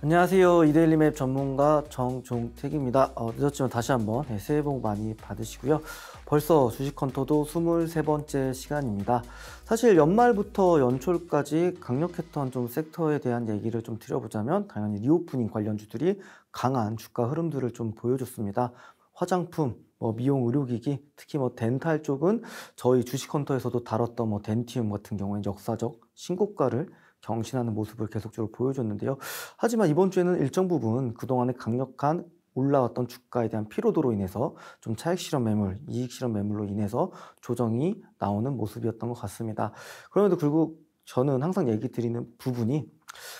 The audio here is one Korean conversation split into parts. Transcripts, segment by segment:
안녕하세요. 이데일리맵 전문가 정종택입니다. 어, 늦었지만 다시 한번 네, 새해 복 많이 받으시고요. 벌써 주식 컨터도 23번째 시간입니다. 사실 연말부터 연초까지 강력했던 좀 섹터에 대한 얘기를 좀 드려보자면 당연히 리오프닝 관련주들이 강한 주가 흐름들을 좀 보여줬습니다. 화장품, 뭐 미용 의료기기, 특히 뭐 덴탈 쪽은 저희 주식 컨터에서도 다뤘던 뭐 덴티움 같은 경우에 역사적 신고가를 경신하는 모습을 계속적으로 보여줬는데요. 하지만 이번 주에는 일정 부분 그동안의 강력한 올라왔던 주가에 대한 피로도로 인해서 좀 차익 실험 매물, 이익 실험 매물로 인해서 조정이 나오는 모습이었던 것 같습니다. 그럼에도 불구 저는 항상 얘기 드리는 부분이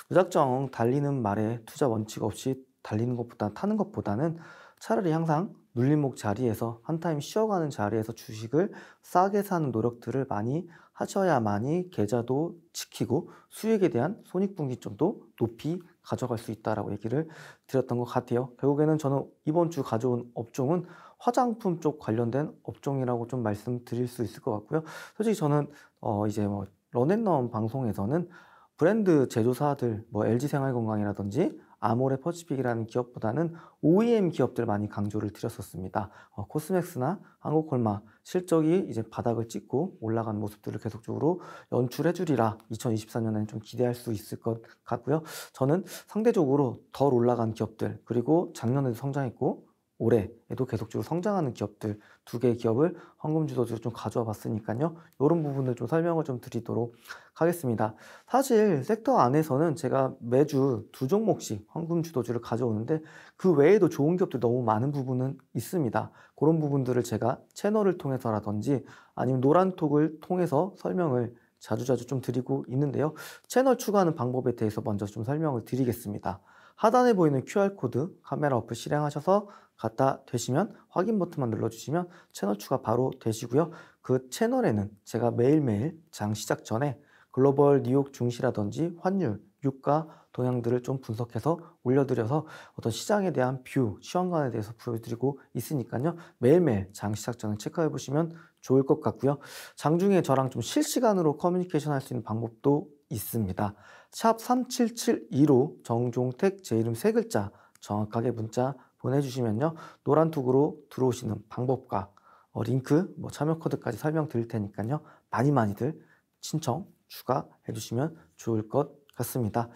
무작정 달리는 말에 투자 원칙 없이 달리는 것보다 타는 것보다는 차라리 항상 눌림목 자리에서 한 타임 쉬어가는 자리에서 주식을 싸게 사는 노력들을 많이 하셔야만이 계좌도 지키고 수익에 대한 손익분기점도 높이 가져갈 수 있다라고 얘기를 드렸던 것 같아요. 결국에는 저는 이번 주 가져온 업종은 화장품 쪽 관련된 업종이라고 좀 말씀드릴 수 있을 것 같고요. 솔직히 저는 어 이제 뭐 런앤런 방송에서는 브랜드 제조사들 뭐 LG 생활건강이라든지 아모레퍼치픽이라는 기업보다는 OEM 기업들 많이 강조를 드렸었습니다. 어, 코스맥스나 한국콜마 실적이 이제 바닥을 찍고 올라간 모습들을 계속적으로 연출해 주리라 2024년에는 좀 기대할 수 있을 것 같고요. 저는 상대적으로 덜 올라간 기업들 그리고 작년에도 성장했고 올해에도 계속적으로 성장하는 기업들 두 개의 기업을 황금주도주로 좀 가져와 봤으니까요. 이런 부분을 좀 설명을 좀 드리도록 하겠습니다. 사실 섹터 안에서는 제가 매주 두 종목씩 황금주도주를 가져오는데 그 외에도 좋은 기업들 너무 많은 부분은 있습니다. 그런 부분들을 제가 채널을 통해서라든지 아니면 노란톡을 통해서 설명을 자주자주 좀 드리고 있는데요. 채널 추가하는 방법에 대해서 먼저 좀 설명을 드리겠습니다. 하단에 보이는 QR코드 카메라 어플 실행하셔서 갖다 되시면 확인 버튼만 눌러주시면 채널 추가 바로 되시고요. 그 채널에는 제가 매일매일 장 시작 전에 글로벌 뉴욕 중시라든지 환율, 유가 동향들을 좀 분석해서 올려드려서 어떤 시장에 대한 뷰, 시황관에 대해서 보여드리고 있으니까요. 매일매일 장 시작 전에 체크해 보시면 좋을 것 같고요. 장중에 저랑 좀 실시간으로 커뮤니케이션 할 수 있는 방법도 있습니다. 샵 3772로 정종택 제 이름 세 글자 정확하게 문자 보내주시면요. 노란톡으로 들어오시는 방법과 어, 링크, 뭐 참여 코드까지 설명드릴 테니까요. 많이 많이들 신청 추가해 주시면 좋을 것 같습니다.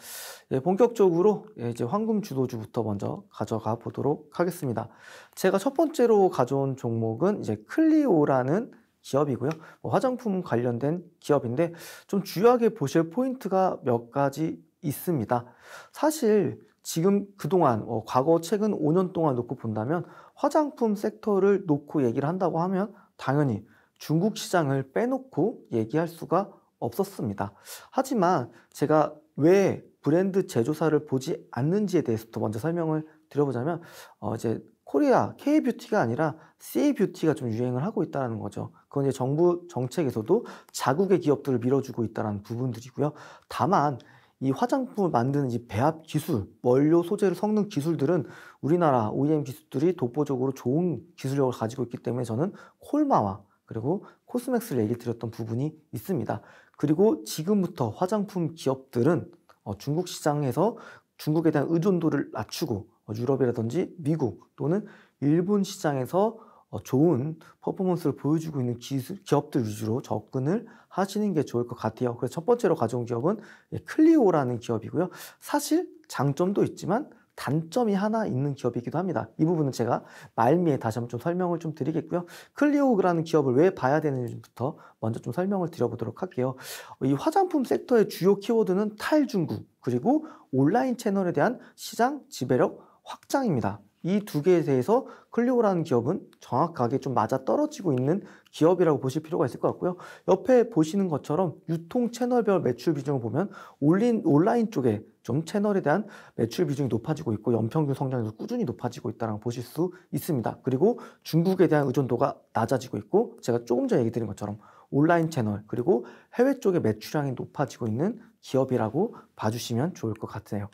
예, 본격적으로 예, 이제 황금 주도주부터 먼저 가져가 보도록 하겠습니다. 제가 첫 번째로 가져온 종목은 이제 클리오라는 기업이고요. 뭐 화장품 관련된 기업인데 좀 주요하게 보실 포인트가 몇 가지 있습니다. 사실 지금 그동안 어, 과거 최근 5년 동안 놓고 본다면 화장품 섹터를 놓고 얘기를 한다고 하면 당연히 중국 시장을 빼놓고 얘기할 수가 없었습니다. 하지만 제가 왜 브랜드 재조사를 보지 않는지에 대해서부 먼저 설명을 드려보자면 어, 이제 코리아 K 뷰티가 아니라 C 뷰티가 좀 유행을 하고 있다는 거죠. 그건 이제 정부 정책에서도 자국의 기업들을 밀어주고 있다는 부분들이고요. 다만 이 화장품을 만드는 이 배합 기술, 원료 소재를 섞는 기술들은 우리나라 OEM 기술들이 독보적으로 좋은 기술력을 가지고 있기 때문에 저는 콜마와 그리고 코스맥스를 얘기 드렸던 부분이 있습니다. 그리고 지금부터 화장품 기업들은 어, 중국 시장에서 중국에 대한 의존도를 낮추고 어, 유럽이라든지 미국 또는 일본 시장에서 어, 좋은 퍼포먼스를 보여주고 있는 기술, 기업들 위주로 접근을 하시는 게 좋을 것 같아요. 그래서 첫 번째로 가져온 기업은 예, 클리오라는 기업이고요. 사실 장점도 있지만 단점이 하나 있는 기업이기도 합니다. 이 부분은 제가 말미에 다시 한번 좀 설명을 좀 드리겠고요. 클리오라는 기업을 왜 봐야 되는지부터 먼저 좀 설명을 드려보도록 할게요. 이 화장품 섹터의 주요 키워드는 탈중국 그리고 온라인 채널에 대한 시장 지배력 확장입니다. 이두 개에 대해서 클리오라는 기업은 정확하게 좀 맞아 떨어지고 있는 기업이라고 보실 필요가 있을 것 같고요. 옆에 보시는 것처럼 유통 채널별 매출 비중을 보면 올린, 온라인 쪽에 좀 채널에 대한 매출 비중이 높아지고 있고 연평균 성장률도 꾸준히 높아지고 있다라고 보실 수 있습니다. 그리고 중국에 대한 의존도가 낮아지고 있고 제가 조금 전에 얘기 드린 것처럼 온라인 채널 그리고 해외 쪽의 매출량이 높아지고 있는 기업이라고 봐주시면 좋을 것 같네요.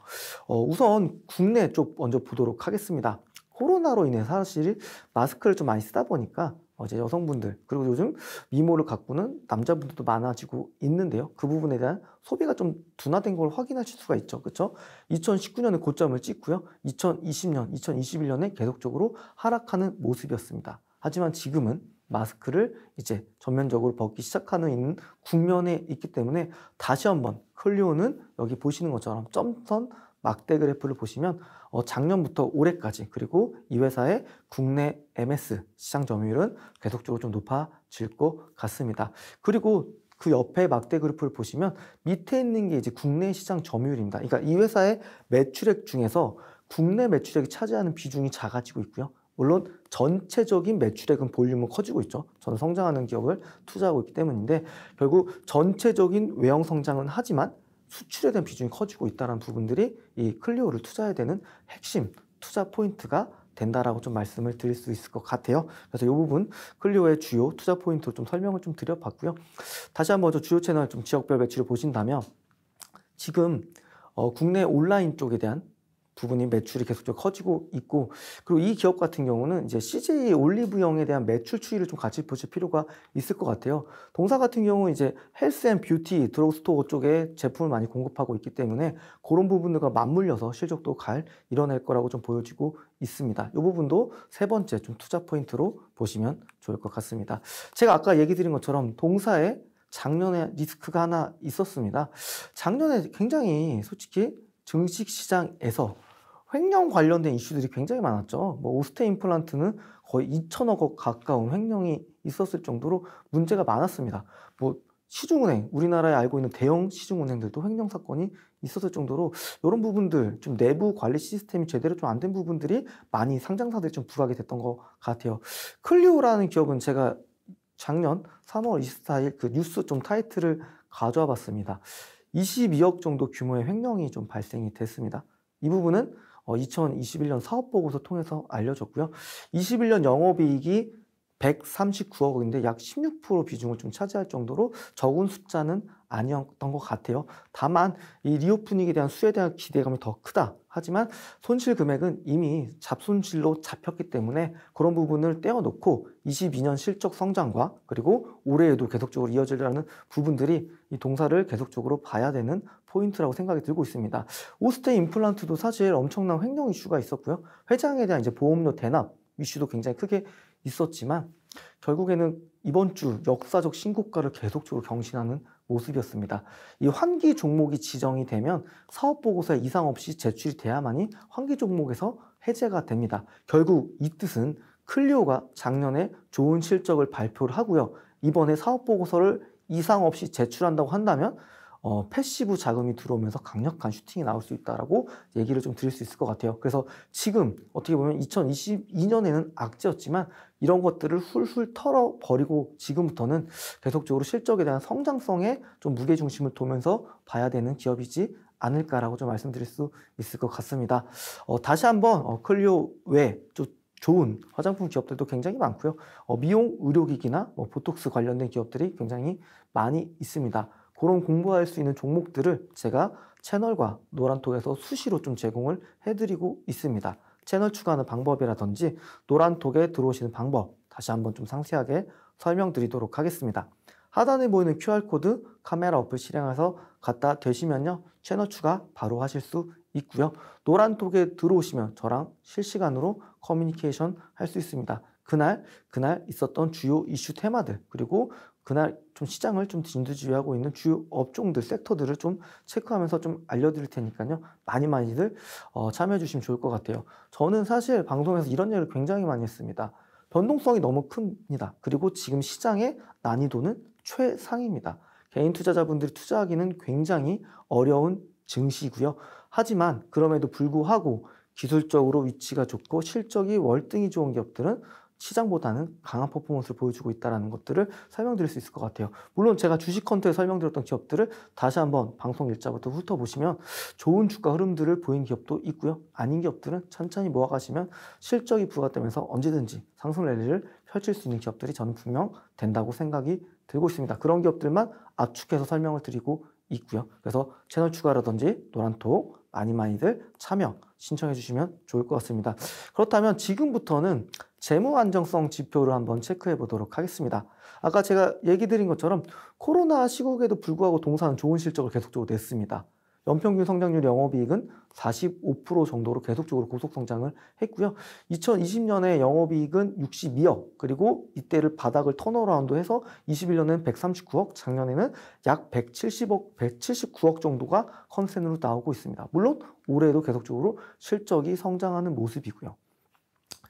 어, 우선 국내 쪽 먼저 보도록 하겠습니다. 코로나로 인해 사실 마스크를 좀 많이 쓰다 보니까 어제 여성분들 그리고 요즘 미모를 가꾸는 남자분들도 많아지고 있는데요. 그 부분에 대한 소비가 좀 둔화된 걸 확인하실 수가 있죠. 그렇죠? 2019년에 고점을 찍고요. 2020년, 2021년에 계속적으로 하락하는 모습이었습니다. 하지만 지금은 마스크를 이제 전면적으로 벗기 시작하는 국면에 있기 때문에 다시 한번 클리오는 여기 보시는 것처럼 점선 막대 그래프를 보시면 어, 작년부터 올해까지 그리고 이 회사의 국내 MS 시장 점유율은 계속적으로 좀 높아질 것 같습니다. 그리고 그 옆에 막대 그래프를 보시면 밑에 있는 게 이제 국내 시장 점유율입니다. 그러니까 이 회사의 매출액 중에서 국내 매출액이 차지하는 비중이 작아지고 있고요. 물론 전체적인 매출액은 볼륨은 커지고 있죠. 저는 성장하는 기업을 투자하고 있기 때문인데 결국 전체적인 외형 성장은 하지만 수출에 대한 비중이 커지고 있다는 부분들이 이 클리오를 투자해야 되는 핵심 투자 포인트가 된다라고 좀 말씀을 드릴 수 있을 것 같아요. 그래서 이 부분 클리오의 주요 투자 포인트 로좀 설명을 좀 드려봤고요. 다시 한번 저 주요 채널 좀 지역별 매출을 보신다면 지금 어, 국내 온라인 쪽에 대한 부분이 매출이 계속적으로 커지고 있고 그리고 이 기업 같은 경우는 이제 CJ 올리브영에 대한 매출 추이를 좀 같이 보실 필요가 있을 것 같아요. 동사 같은 경우 이제 헬스 앤 뷰티 드로스토어 쪽에 제품을 많이 공급하고 있기 때문에 그런 부분들과 맞물려서 실적도 갈 이뤄낼 거라고 좀 보여지고 있습니다. 이 부분도 세 번째 좀 투자 포인트로 보시면 좋을 것 같습니다. 제가 아까 얘기 드린 것처럼 동사에 작년에 리스크가 하나 있었습니다. 작년에 굉장히 솔직히 증식시장에서 횡령 관련된 이슈들이 굉장히 많았죠. 뭐 오스테 임플란트는 거의 2천억 가까운 횡령이 있었을 정도로 문제가 많았습니다. 뭐 시중은행, 우리나라에 알고 있는 대형 시중은행들도 횡령 사건이 있었을 정도로 이런 부분들 좀 내부 관리 시스템이 제대로 좀 안 된 부분들이 많이 상장사들이 좀부하게 됐던 것 같아요. 클리오라는 기업은 제가 작년 3월 24일 그 뉴스 좀 타이틀을 가져와 봤습니다. 22억 정도 규모의 횡령이 좀 발생이 됐습니다. 이 부분은 2021년 어, 사업보고서 통해서 알려졌고요. 21년 영업이익이 139억인데 약 16% 비중을 좀 차지할 정도로 적은 숫자는 아니었던 것 같아요. 다만 이 리오프닝에 대한 수에 대한 기대감이 더 크다. 하지만 손실 금액은 이미 잡손실로 잡혔기 때문에 그런 부분을 떼어놓고 22년 실적 성장과 그리고 올해에도 계속적으로 이어질라는 부분들이 이 동사를 계속적으로 봐야 되는 포인트라고 생각이 들고 있습니다. 오스테 임플란트도 사실 엄청난 횡령 이슈가 있었고요. 회장에 대한 이제 보험료 대납 이슈도 굉장히 크게 있었지만 결국에는 이번 주 역사적 신고가를 계속적으로 경신하는 모습이었습니다. 이 환기 종목이 지정이 되면 사업 보고서에 이상 없이 제출이 돼야만이 환기 종목에서 해제가 됩니다. 결국 이 뜻은 클리오가 작년에 좋은 실적을 발표를 하고요. 이번에 사업 보고서를 이상 없이 제출한다고 한다면 어, 패시브 자금이 들어오면서 강력한 슈팅이 나올 수 있다라고 얘기를 좀 드릴 수 있을 것 같아요. 그래서 지금 어떻게 보면 2022년에는 악재였지만 이런 것들을 훌훌 털어 버리고 지금부터는 계속적으로 실적에 대한 성장성에 좀 무게 중심을 두면서 봐야 되는 기업이지 않을까라고 좀 말씀드릴 수 있을 것 같습니다. 어, 다시 한번 어, 클리오 외 좋은 화장품 기업들도 굉장히 많고요. 어, 미용 의료기기나 뭐 보톡스 관련된 기업들이 굉장히 많이 있습니다. 그런 공부할 수 있는 종목들을 제가 채널과 노란톡에서 수시로 좀 제공을 해드리고 있습니다. 채널 추가하는 방법이라든지 노란톡에 들어오시는 방법 다시 한번 좀 상세하게 설명드리도록 하겠습니다. 하단에 보이는 QR코드 카메라 어플 실행해서 갖다 대시면요. 채널 추가 바로 하실 수 있고요. 노란톡에 들어오시면 저랑 실시간으로 커뮤니케이션 할 수 있습니다. 그날 그날 있었던 주요 이슈 테마들 그리고 그날 좀 시장을 좀 진두지휘하고 있는 주요 업종들, 섹터들을 좀 체크하면서 좀 알려드릴 테니까요. 많이 많이들 어, 참여해 주시면 좋을 것 같아요. 저는 사실 방송에서 이런 얘기를 굉장히 많이 했습니다. 변동성이 너무 큽니다. 그리고 지금 시장의 난이도는 최상입니다. 개인 투자자분들이 투자하기는 굉장히 어려운 증시고요. 하지만 그럼에도 불구하고 기술적으로 위치가 좋고 실적이 월등히 좋은 기업들은 시장보다는 강한 퍼포먼스를 보여주고 있다는 것들을 설명드릴 수 있을 것 같아요. 물론 제가 주식 컨트에 설명드렸던 기업들을 다시 한번 방송 일자부터 훑어보시면 좋은 주가 흐름들을 보인 기업도 있고요. 아닌 기업들은 천천히 모아가시면 실적이 부과되면서 언제든지 상승 랠리를 펼칠 수 있는 기업들이 저는 분명 된다고 생각이 들고 있습니다. 그런 기업들만 압축해서 설명을 드리고 있고요. 그래서 채널 추가라든지 노란톡 많이 많이들 참여 신청해 주시면 좋을 것 같습니다. 그렇다면 지금부터는 재무 안정성 지표를 한번 체크해 보도록 하겠습니다. 아까 제가 얘기 드린 것처럼 코로나 시국에도 불구하고 동사는 좋은 실적을 계속적으로 냈습니다. 연평균 성장률 영업이익은 45% 정도로 계속적으로 고속 성장을 했고요. 2020년에 영업이익은 62억, 그리고 이때를 바닥을 턴어라운드해서 21년에는 139억, 작년에는 약 170억, 179억 정도가 컨센으로 나오고 있습니다. 물론 올해도 계속적으로 실적이 성장하는 모습이고요.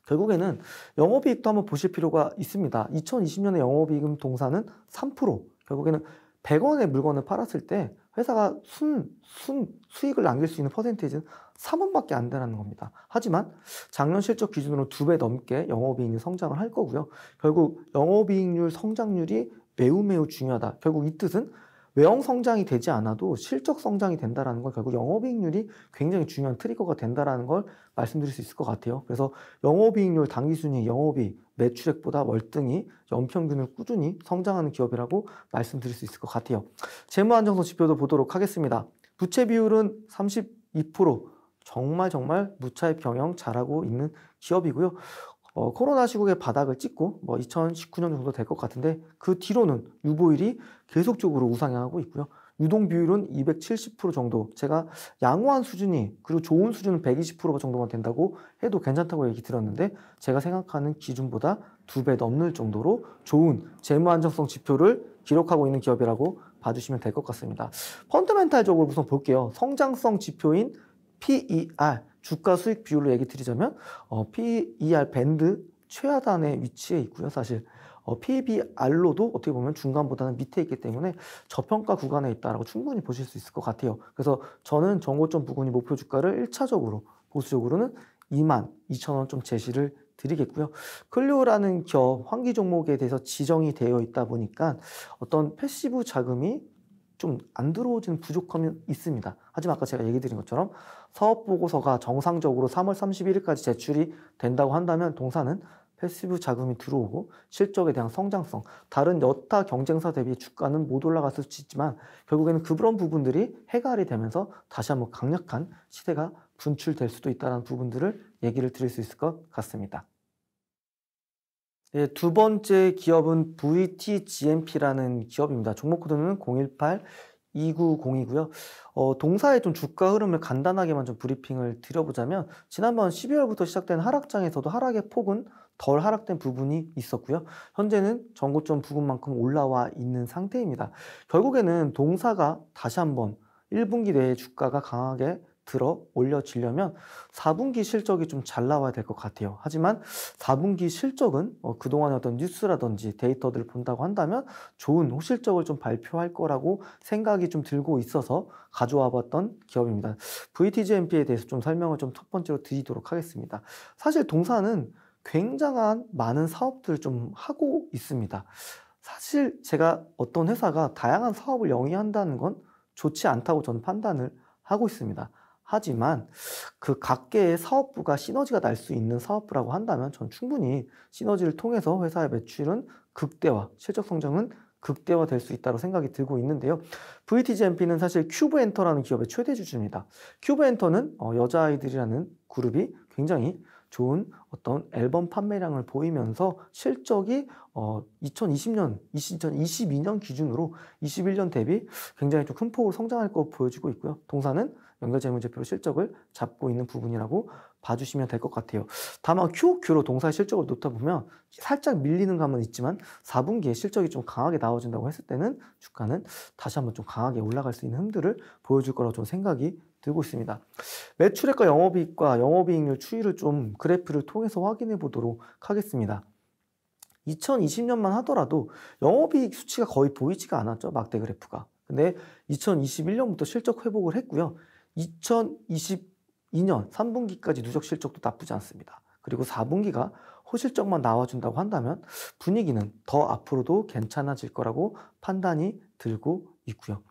결국에는 영업이익도 한번 보실 필요가 있습니다. 2020년에 영업이익금 동사는 3% 결국에는 100원의 물건을 팔았을 때 회사가 순, 순 수익을 남길 수 있는 퍼센테이지는 3원밖에 안 되라는 겁니다. 하지만 작년 실적 기준으로 2배 넘게 영업이익률 성장을 할 거고요. 결국 영업이익률 성장률이 매우 매우 중요하다. 결국 이 뜻은 외형 성장이 되지 않아도 실적 성장이 된다라는 건 결국 영업이익률이 굉장히 중요한 트리거가 된다라는 걸 말씀드릴 수 있을 것 같아요. 그래서 영업이익률, 당기순이 영업이익, 매출액보다 월등히 연평균을 꾸준히 성장하는 기업이라고 말씀드릴 수 있을 것 같아요. 재무안정성 지표도 보도록 하겠습니다. 부채 비율은 32% 정말 정말 무차입 경영 잘하고 있는 기업이고요. 어, 코로나 시국의 바닥을 찍고 뭐 2019년 정도 될 것 같은데 그 뒤로는 유보율이 계속적으로 우상향하고 있고요. 유동 비율은 270% 정도 제가 양호한 수준이 그리고 좋은 수준은 120% 정도만 된다고 해도 괜찮다고 얘기 들었는데 제가 생각하는 기준보다 두 배넘는 정도로 좋은 재무 안정성 지표를 기록하고 있는 기업이라고 봐주시면 될 것 같습니다. 펀드멘탈적으로 우선 볼게요. 성장성 지표인 PER 주가 수익 비율로 얘기 드리자면 어, PER 밴드 최하단의 위치에 있고요. 사실 어, PBR로도 e 어떻게 보면 중간보다는 밑에 있기 때문에 저평가 구간에 있다라고 충분히 보실 수 있을 것 같아요. 그래서 저는 정고점 부근이 목표 주가를 1차적으로 보수적으로는 2만 2천 원좀 제시를 드리겠고요. 클리오라는 기업 환기 종목에 대해서 지정이 되어 있다 보니까 어떤 패시브 자금이 좀안 들어오지는 부족함이 있습니다. 하지만 아까 제가 얘기 드린 것처럼 사업 보고서가 정상적으로 3월 31일까지 제출이 된다고 한다면 동사는 패시브 자금이 들어오고 실적에 대한 성장성, 다른 여타 경쟁사 대비 주가는 못 올라갔을 수 있지만 결국에는 그런 부분들이 해갈이 되면서 다시 한번 강력한 시대가 분출될 수도 있다는 부분들을 얘기를 드릴 수 있을 것 같습니다. 네, 두 번째 기업은 VTGMP라는 기업입니다. 종목 코드는 018290이고요. 어, 동사의 좀 주가 흐름을 간단하게만 좀 브리핑을 드려보자면 지난번 12월부터 시작된 하락장에서도 하락의 폭은 덜 하락된 부분이 있었고요. 현재는 전고점 부분만큼 올라와 있는 상태입니다. 결국에는 동사가 다시 한번 1분기 내에 주가가 강하게 들어 올려지려면 4분기 실적이 좀 잘 나와야 될 것 같아요. 하지만 4분기 실적은 어, 그동안 어떤 뉴스라든지 데이터들을 본다고 한다면 좋은 호실적을 좀 발표할 거라고 생각이 좀 들고 있어서 가져와 봤던 기업입니다. VTGMP에 대해서 좀 설명을 좀 첫 번째로 드리도록 하겠습니다. 사실 동사는 굉장한 많은 사업들을 좀 하고 있습니다. 사실 제가 어떤 회사가 다양한 사업을 영위한다는 건 좋지 않다고 저는 판단을 하고 있습니다. 하지만 그 각계의 사업부가 시너지가 날 수 있는 사업부라고 한다면 전 충분히 시너지를 통해서 회사의 매출은 극대화, 실적 성장은 극대화 될 수 있다고 생각이 들고 있는데요. VTGMP는 사실 큐브엔터라는 기업의 최대 주주입니다. 큐브엔터는 어, 여자아이들이라는 그룹이 굉장히 좋은 어떤 앨범 판매량을 보이면서 실적이 어 2020년, 2022년 기준으로 21년 대비 굉장히 좀 큰 폭으로 성장할 것 보여지고 있고요. 동사는 연결재무제표로 실적을 잡고 있는 부분이라고 봐주시면 될 것 같아요. 다만 QOQ로 동사의 실적을 놓다 보면 살짝 밀리는 감은 있지만 4분기에 실적이 좀 강하게 나와준다고 했을 때는 주가는 다시 한번 좀 강하게 올라갈 수 있는 흠들을 보여줄 거라고 좀 생각이 들고 있습니다. 매출액과 영업이익과 영업이익률 추이를 좀 그래프를 통해서 확인해 보도록 하겠습니다. 2020년만 하더라도 영업이익 수치가 거의 보이지가 않았죠. 막대 그래프가. 근데 2021년부터 실적 회복을 했고요. 2022년 3분기까지 누적 실적도 나쁘지 않습니다. 그리고 4분기가 호실적만 나와준다고 한다면 분위기는 더 앞으로도 괜찮아질 거라고 판단이 들고 있고요.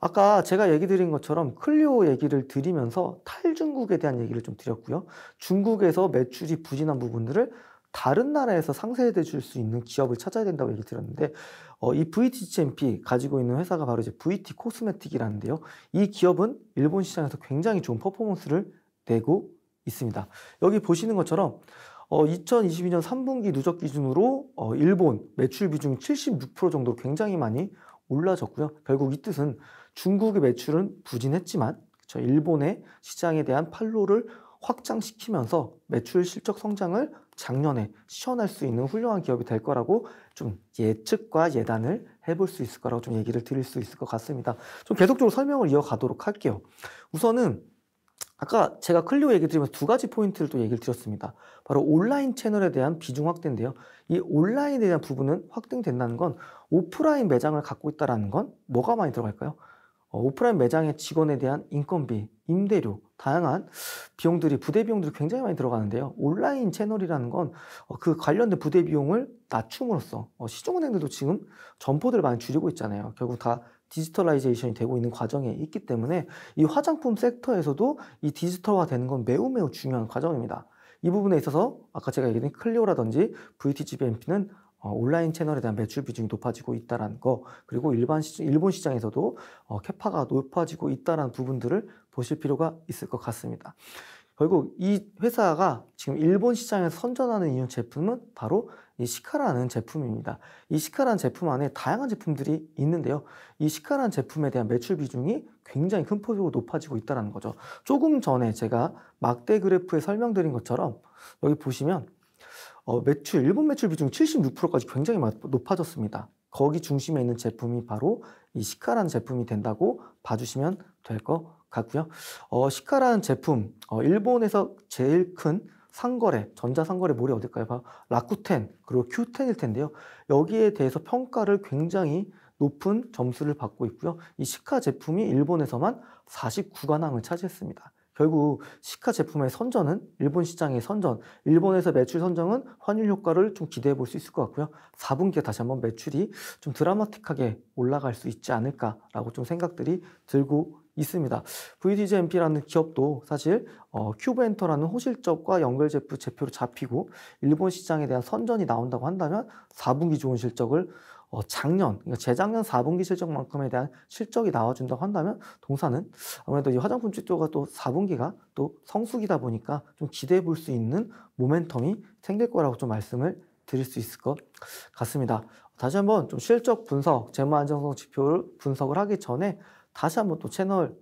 아까 제가 얘기 드린 것처럼 클리오 얘기를 드리면서 탈중국에 대한 얘기를 좀 드렸고요. 중국에서 매출이 부진한 부분들을 다른 나라에서 상쇄해 줄 수 있는 기업을 찾아야 된다고 얘기 드렸는데 어, 이 VTCMP 가지고 있는 회사가 바로 이제 VT 코스메틱이라는데요. 이 기업은 일본 시장에서 굉장히 좋은 퍼포먼스를 내고 있습니다. 여기 보시는 것처럼 어, 2022년 3분기 누적 기준으로 어, 일본 매출 비중 76% 정도 로 굉장히 많이 올라졌고요. 결국 이 뜻은 중국의 매출은 부진했지만 그쵸, 일본의 시장에 대한 팔로를 확장시키면서 매출 실적 성장을 작년에 시연할 수 있는 훌륭한 기업이 될 거라고 좀 예측과 예단을 해볼 수 있을 거라고 좀 얘기를 드릴 수 있을 것 같습니다. 좀 계속적으로 설명을 이어가도록 할게요. 우선은 아까 제가 클리오 얘기 드리면서 두 가지 포인트를 또 얘기를 드렸습니다. 바로 온라인 채널에 대한 비중 확대인데요. 이 온라인에 대한 부분은 확등된다는 건 오프라인 매장을 갖고 있다는 건 뭐가 많이 들어갈까요? 어, 오프라인 매장의 직원에 대한 인건비, 임대료, 다양한 비용들이 부대 비용들이 굉장히 많이 들어가는데요. 온라인 채널이라는 건그 어, 관련된 부대 비용을 낮춤으로써 어, 시중은행들도 지금 점포들을 많이 줄이고 있잖아요. 결국 다 디지털라이제이션이 되고 있는 과정에 있기 때문에 이 화장품 섹터에서도 이 디지털화 되는 건 매우 매우 중요한 과정입니다. 이 부분에 있어서 아까 제가 얘기한 클리오라든지 VTGBMP는 어, 온라인 채널에 대한 매출 비중이 높아지고 있다는 거 그리고 일반 시, 일본 시장에서도 어, 캐파가 높아지고 있다는 부분들을 보실 필요가 있을 것 같습니다. 결국 이 회사가 지금 일본 시장에서 선전하는 이유 제품은 바로 이 시카라는 제품입니다. 이 시카라는 제품 안에 다양한 제품들이 있는데요. 이 시카라는 제품에 대한 매출 비중이 굉장히 큰 폭으로 높아지고 있다는 거죠. 조금 전에 제가 막대 그래프에 설명드린 것처럼 여기 보시면 어, 매출, 일본 매출 비중 76%까지 굉장히 높아졌습니다. 거기 중심에 있는 제품이 바로 이 시카라는 제품이 된다고 봐주시면 될 것 같고요. 어, 시카라는 제품, 어, 일본에서 제일 큰 상거래, 전자상거래 몰이 어딜까요? 바로 라쿠텐, 그리고 큐텐일 텐데요. 여기에 대해서 평가를 굉장히 높은 점수를 받고 있고요. 이 시카 제품이 일본에서만 49관왕을 차지했습니다. 결국 시카 제품의 선전은 일본 시장의 선전, 일본에서 매출 선정은 환율 효과를 좀 기대해 볼 수 있을 것 같고요. 4분기에 다시 한번 매출이 좀 드라마틱하게 올라갈 수 있지 않을까라고 좀 생각들이 들고 있습니다. v d j m p 라는 기업도 사실 어, 큐브엔터라는 호실적과 연결 제품 제표로 잡히고 일본 시장에 대한 선전이 나온다고 한다면 4분기 좋은 실적을 어, 작년, 그러니까 재작년 4분기 실적만큼에 대한 실적이 나와준다고 한다면 동사는 아무래도 이 화장품 쪽도가 또 4분기가 또 성수기다 보니까 좀 기대해 볼 수 있는 모멘텀이 생길 거라고 좀 말씀을 드릴 수 있을 것 같습니다. 다시 한번 좀 실적 분석, 재무 안정성 지표를 분석을 하기 전에 다시 한번 또 채널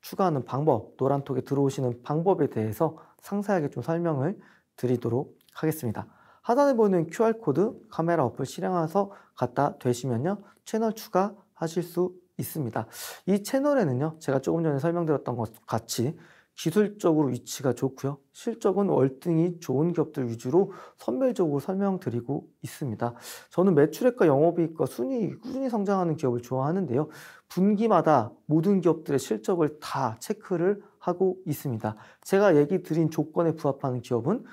추가하는 방법, 노란톡에 들어오시는 방법에 대해서 상세하게 좀 설명을 드리도록 하겠습니다. 하단에 보이는 QR코드 카메라 어플 실행해서 갖다 대시면요. 채널 추가하실 수 있습니다. 이 채널에는요. 제가 조금 전에 설명드렸던 것 같이 기술적으로 위치가 좋고요. 실적은 월등히 좋은 기업들 위주로 선별적으로 설명드리고 있습니다. 저는 매출액과 영업이익과 순이익 꾸준히 성장하는 기업을 좋아하는데요. 분기마다 모든 기업들의 실적을 다 체크를 하고 있습니다. 제가 얘기 드린 조건에 부합하는 기업은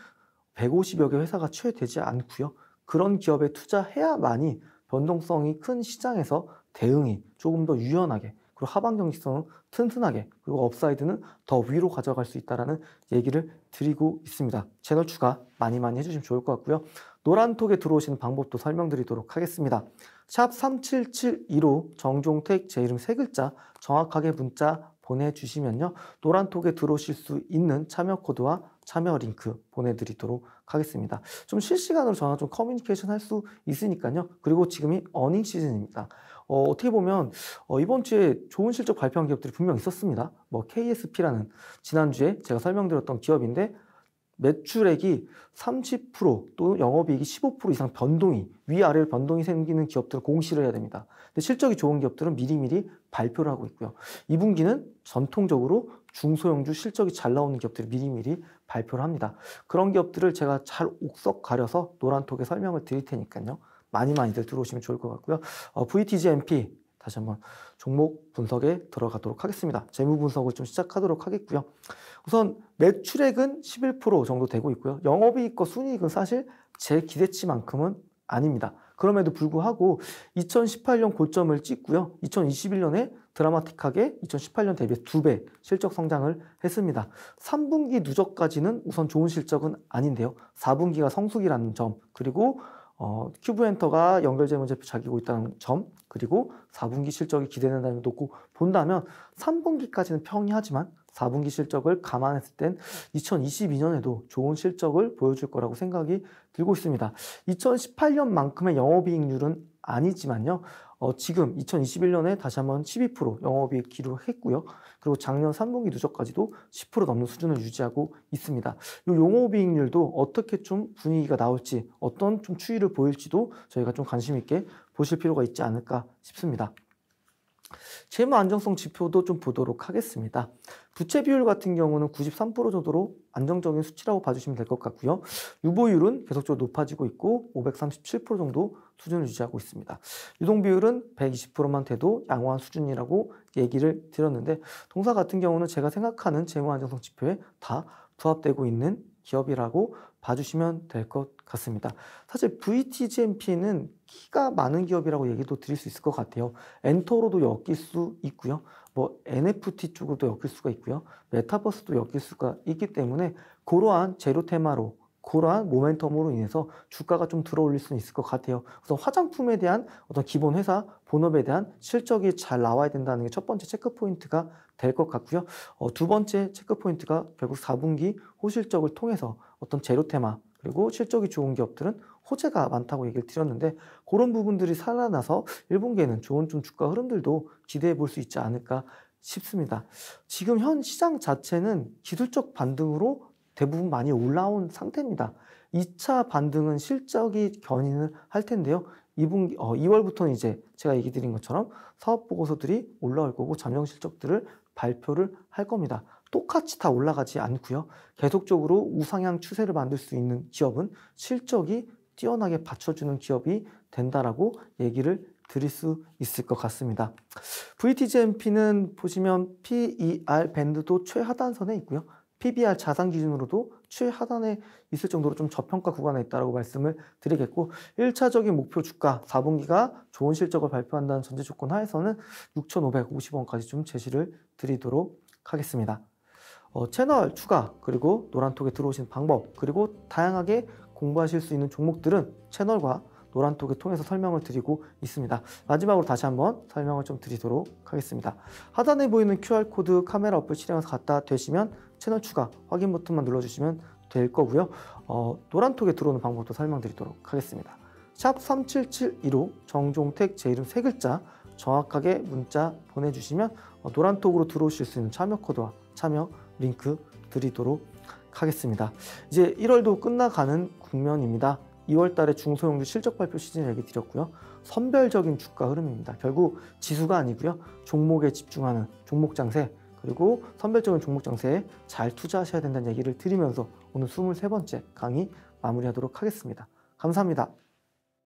150여 개 회사가 취해되지 않고요. 그런 기업에 투자해야만이 변동성이 큰 시장에서 대응이 조금 더 유연하게 그리고 하반 경직성은 튼튼하게 그리고 업사이드는 더 위로 가져갈 수 있다라는 얘기를 드리고 있습니다. 채널 추가 많이 많이 해주시면 좋을 것 같고요. 노란톡에 들어오시는 방법도 설명드리도록 하겠습니다. 샵 3772로 정종택 제 이름 세 글자 정확하게 문자 보내주시면요. 노란톡에 들어오실 수 있는 참여 코드와 참여 링크 보내드리도록 하겠습니다. 좀 실시간으로 전화 좀 커뮤니케이션 할 수 있으니까요. 그리고 지금이 어닝 시즌입니다. 어, 어떻게 보면 어, 이번 주에 좋은 실적 발표한 기업들이 분명 있었습니다. 뭐 KSP라는 지난주에 제가 설명드렸던 기업인데 매출액이 30% 또는 영업이익이 15% 이상 변동이 위아래로 변동이 생기는 기업들을 공시를 해야 됩니다. 근데 실적이 좋은 기업들은 미리미리 발표를 하고 있고요. 2분기는 전통적으로 중소형주 실적이 잘 나오는 기업들이 미리미리 발표를 합니다. 그런 기업들을 제가 잘 옥석 가려서 노란톡에 설명을 드릴 테니까요. 많이 많이들 들어오시면 좋을 것 같고요. 어, VTGMP 다시 한번 종목 분석에 들어가도록 하겠습니다. 재무 분석을 좀 시작하도록 하겠고요. 우선 매출액은 11% 정도 되고 있고요. 영업이익과 순이익은 사실 제 기대치만큼은 아닙니다. 그럼에도 불구하고 2018년 고점을 찍고요. 2021년에 드라마틱하게 2018년 대비 2배 실적 성장을 했습니다. 3분기 누적까지는 우선 좋은 실적은 아닌데요. 4분기가 성수기라는 점, 그리고 어, 큐브엔터가 연결재무제표 자기고 있다는 점, 그리고 4분기 실적이 기대된다는 점도 높고 본다면 3분기까지는 평이하지만 4분기 실적을 감안했을 땐 2022년에도 좋은 실적을 보여줄 거라고 생각이 들고 있습니다. 2018년만큼의 영업이익률은 아니지만요. 어, 지금 2021년에 다시 한번 12% 영업이익 기록했고요. 그리고 작년 3분기 누적까지도 10% 넘는 수준을 유지하고 있습니다. 이 영업이익률도 어떻게 좀 분위기가 나올지 어떤 좀 추이를 보일지도 저희가 좀 관심 있게 보실 필요가 있지 않을까 싶습니다. 재무 안정성 지표도 좀 보도록 하겠습니다. 부채 비율 같은 경우는 93% 정도로 안정적인 수치라고 봐주시면 될 것 같고요. 유보율은 계속적으로 높아지고 있고 537% 정도 수준을 유지하고 있습니다. 유동 비율은 120%만 돼도 양호한 수준이라고 얘기를 드렸는데 동사 같은 경우는 제가 생각하는 재무 안정성 지표에 다 부합되고 있는 기업이라고 봐주시면 될 것 같습니다. 사실 VTGMP는 키가 많은 기업이라고 얘기도 드릴 수 있을 것 같아요. 엔터로도 엮일 수 있고요. 뭐 NFT 쪽으로도 엮일 수가 있고요. 메타버스도 엮일 수가 있기 때문에 그러한 재료 테마로 그러한 모멘텀으로 인해서 주가가 좀 들어올릴 수는 있을 것 같아요. 그래서 화장품에 대한 어떤 기본 회사 본업에 대한 실적이 잘 나와야 된다는 게 첫 번째 체크 포인트가 될 것 같고요. 어, 두 번째 체크 포인트가 결국 4분기 호실적을 통해서 어떤 재료 테마 그리고 실적이 좋은 기업들은 호재가 많다고 얘기를 드렸는데 그런 부분들이 살아나서 일본계는 좋은 좀 주가 흐름들도 기대해 볼 수 있지 않을까 싶습니다. 지금 현 시장 자체는 기술적 반등으로 대부분 많이 올라온 상태입니다. 2차 반등은 실적이 견인을 할 텐데요. 2분기, 어, 2월부터는 이제 제가 얘기 드린 것처럼 사업 보고서들이 올라올 거고 잠정 실적들을 발표를 할 겁니다. 똑같이 다 올라가지 않고요. 계속적으로 우상향 추세를 만들 수 있는 기업은 실적이 뛰어나게 받쳐주는 기업이 된다라고 얘기를 드릴 수 있을 것 같습니다. VTGMP는 보시면 PER 밴드도 최하단선에 있고요. PBR 자산 기준으로도 최하단에 있을 정도로 좀 저평가 구간에 있다고 말씀을 드리겠고 1차적인 목표 주가 4분기가 좋은 실적을 발표한다는 전제 조건 하에서는 6,550원까지 좀 제시를 드리도록 하겠습니다. 어, 채널 추가 그리고 노란톡에 들어오신 방법 그리고 다양하게 공부하실 수 있는 종목들은 채널과 노란톡을 통해서 설명을 드리고 있습니다. 마지막으로 다시 한번 설명을 좀 드리도록 하겠습니다. 하단에 보이는 QR코드 카메라 어플 실행해서 갖다 대시면 채널 추가 확인 버튼만 눌러주시면 될 거고요. 어, 노란톡에 들어오는 방법도 설명드리도록 하겠습니다. 샵 3772로 정종택 제 이름 세 글자 정확하게 문자 보내주시면 어, 노란톡으로 들어오실 수 있는 참여 코드와 참여 링크 드리도록 하겠습니다. 이제 1월도 끝나가는 국면입니다. 2월 달에 중소형주 실적 발표 시즌 얘기 드렸고요. 선별적인 주가 흐름입니다. 결국 지수가 아니고요. 종목에 집중하는 종목 장세 그리고 선별적인 종목 장세에 잘 투자하셔야 된다는 얘기를 드리면서 오늘 23번째 강의 마무리하도록 하겠습니다. 감사합니다.